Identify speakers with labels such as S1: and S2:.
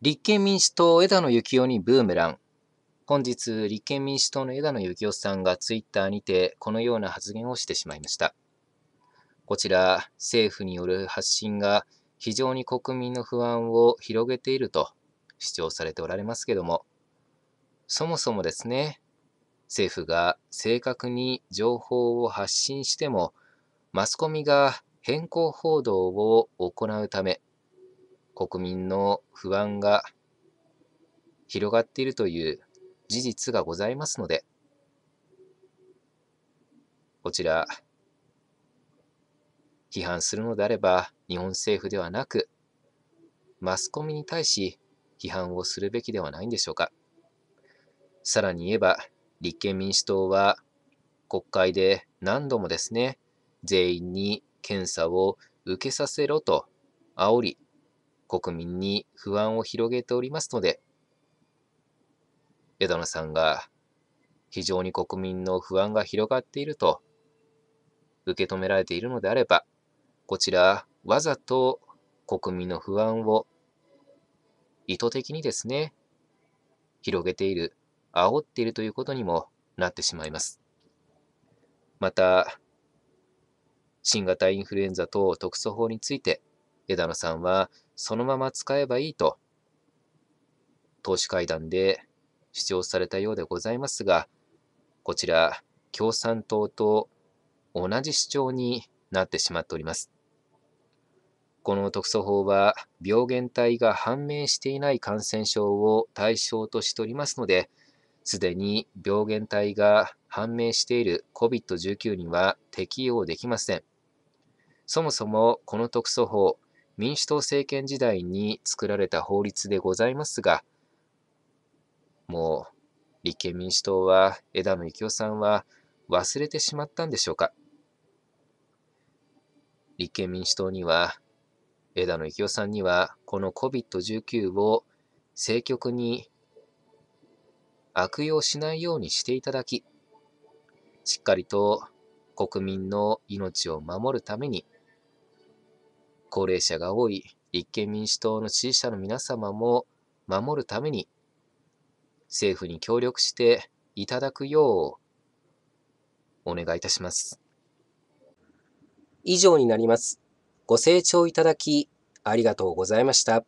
S1: 立憲民主党枝野幸男にブーメラン。本日、立憲民主党の枝野幸男さんがツイッターにてこのような発言をしてしまいました。こちら、政府による発信が非常に国民の不安を広げていると主張されておられますけども、そもそもですね、政府が正確に情報を発信しても、マスコミが変更報道を行うため、国民の不安が広がっているという事実がございますので、こちら、批判するのであれば、日本政府ではなく、マスコミに対し批判をするべきではないんでしょうか。さらに言えば、立憲民主党は国会で何度もですね、全員に検査を受けさせろと煽り、国民に不安を広げておりますので、枝野さんが非常に国民の不安が広がっていると受け止められているのであれば、こちらわざと国民の不安を意図的にですね、広げている、煽っているということにもなってしまいます。また、新型インフルエンザ等特措法について、枝野さんはそのまま使えばいいと、党首会談で主張されたようでございますが、こちら、共産党と同じ主張になってしまっております。この特措法は、病原体が判明していない感染症を対象としておりますので、すでに病原体が判明している COVID-19 には適用できません。そもそもこの特措法、民主党政権時代に作られた法律でございますが、もう立憲民主党は枝野幸男さんは忘れてしまったんでしょうか。立憲民主党には枝野幸男さんにはこの COVID-19 を政局に悪用しないようにしていただき、しっかりと国民の命を守るために高齢者が多い立憲民主党の支持者の皆様も守るために政府に協力していただくようお願いいたします。以上になります。ご清聴いただきありがとうございました。